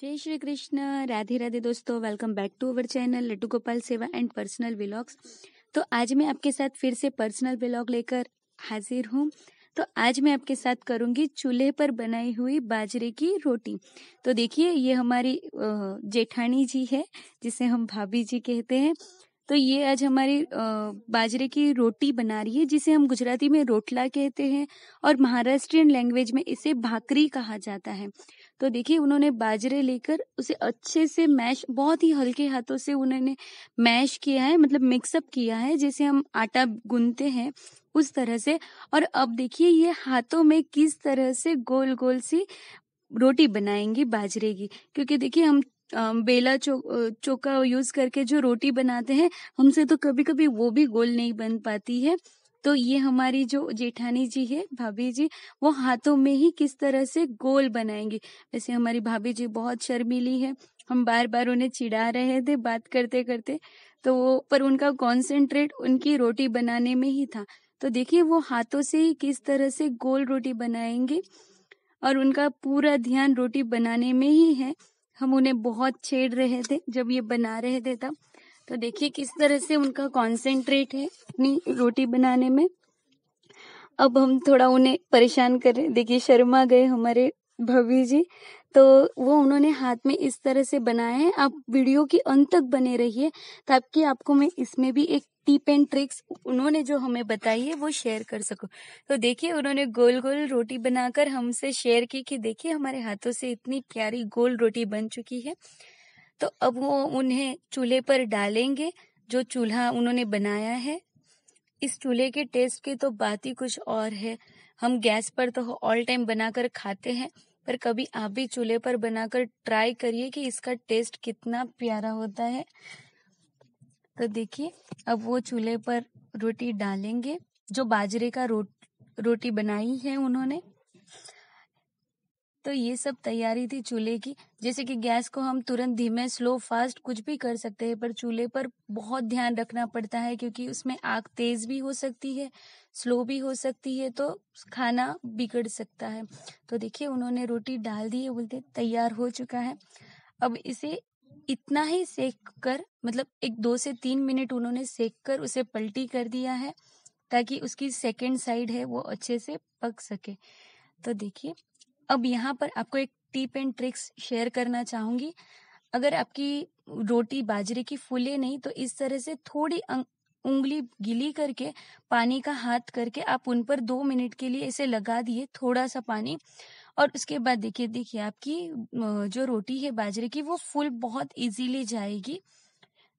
जय श्री कृष्ण राधे राधे दोस्तों welcome back to our channel Laddu Gopal सेवा एंड पर्सनल ब्लॉग्स तो आज मैं आपके साथ फिर से पर्सनल ब्लॉग लेकर हाजिर हूँ तो आज मैं आपके साथ करूंगी चूल्हे पर बनाई हुई बाजरे की रोटी तो देखिए ये हमारी जेठानी जी है जिसे हम भाभी जी कहते हैं तो ये आज हमारी बाजरे की रोटी बना रही है जिसे हम गुजराती में रोटला कहते हैं और महाराष्ट्रियन लैंग्वेज में इसे भाकरी कहा जाता है तो देखिए उन्होंने बाजरे लेकर उसे अच्छे से मैश बहुत ही हल्के हाथों से उन्होंने मैश किया है मतलब मिक्सअप किया है जैसे हम आटा गूंदते हैं उस तरह से और अब देखिए ये हाथों में किस तरह से गोल गोल सी रोटी बनाएंगे बाजरे की क्योंकि देखिए हम बेला चो, चोका यूज करके जो रोटी बनाते हैं हमसे तो कभी कभी वो भी गोल नहीं बन पाती है तो ये हमारी जो जेठानी जी है भाभी जी वो हाथों में ही किस तरह से गोल बनाएंगी वैसे हमारी भाभी जी बहुत शर्मीली है हम बार बार उन्हें चिढ़ा रहे थे बात करते करते तो वो पर उनका कॉन्सेंट्रेट उनकी रोटी बनाने में ही था तो देखिए वो हाथों से ही किस तरह से गोल रोटी बनाएंगे और उनका पूरा ध्यान रोटी बनाने में ही है हम उन्हें बहुत छेड़ रहे थे जब ये बना रहे थे तब तो देखिए किस तरह से उनका कॉन्सेंट्रेट है अपनी रोटी बनाने में अब हम थोड़ा उन्हें परेशान रहे देखिए शर्मा गए हमारे भव्य जी तो वो उन्होंने हाथ में इस तरह से बनाए हैं आप वीडियो के अंत तक बने रहिए ताकि आपको मैं इसमें भी एक टिप एंड ट्रिक्स उन्होंने जो हमें बताई है वो शेयर कर सको तो देखिए उन्होंने गोल गोल रोटी बनाकर हमसे शेयर की कि देखिए हमारे हाथों से इतनी प्यारी गोल रोटी बन चुकी है तो अब वो उन्हें चूल्हे पर डालेंगे जो चूल्हा उन्होंने बनाया है इस चूल्हे के टेस्ट की तो बात ही कुछ और है हम गैस पर तो ऑल टाइम बनाकर खाते हैं पर कभी आप भी चूल्हे पर बनाकर ट्राई करिए कि इसका टेस्ट कितना प्यारा होता है तो देखिए अब वो चूल्हे पर रोटी डालेंगे जो बाजरे का रोट रोटी बनाई है उन्होंने तो ये सब तैयारी थी चूल्हे की जैसे कि गैस को हम तुरंत धीमे स्लो फास्ट कुछ भी कर सकते हैं पर चूल्हे पर बहुत ध्यान रखना पड़ता है क्योंकि उसमें आग तेज भी हो सकती है स्लो भी हो सकती है तो खाना बिगड़ सकता है तो देखिए उन्होंने रोटी डाल दी है बोलते तैयार हो चुका है अब इसे इतना ही सेक कर मतलब एक दो से तीन मिनट उन्होंने सेक कर उसे पलटी कर दिया है ताकि उसकी सेकेंड साइड है वो अच्छे से पक सके तो देखिए अब यहाँ पर आपको एक टिप एंड ट्रिक्स शेयर करना चाहूंगी अगर आपकी रोटी बाजरे की फूले नहीं तो इस तरह से थोड़ी अं-, उंगली गिली करके पानी का हाथ करके आप उन पर दो मिनट के लिए इसे लगा दिए थोड़ा सा पानी और उसके बाद देखिए देखिए आपकी जो रोटी है बाजरे की वो फुल बहुत इजीली जाएगी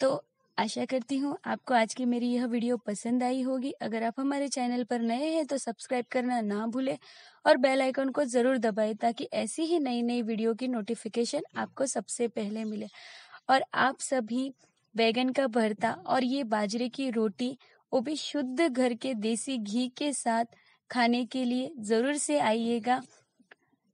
तो आशा करती हूँ आपको आज की मेरी यह वीडियो पसंद आई होगी अगर आप हमारे चैनल पर नए हैं तो सब्सक्राइब करना ना भूलें और बेल आइकन को ज़रूर दबाएं ताकि ऐसी ही नई नई वीडियो की नोटिफिकेशन आपको सबसे पहले मिले और आप सभी बैगन का भरता और ये बाजरे की रोटी वो भी शुद्ध घर के देसी घी के साथ खाने के लिए ज़रूर से आइएगा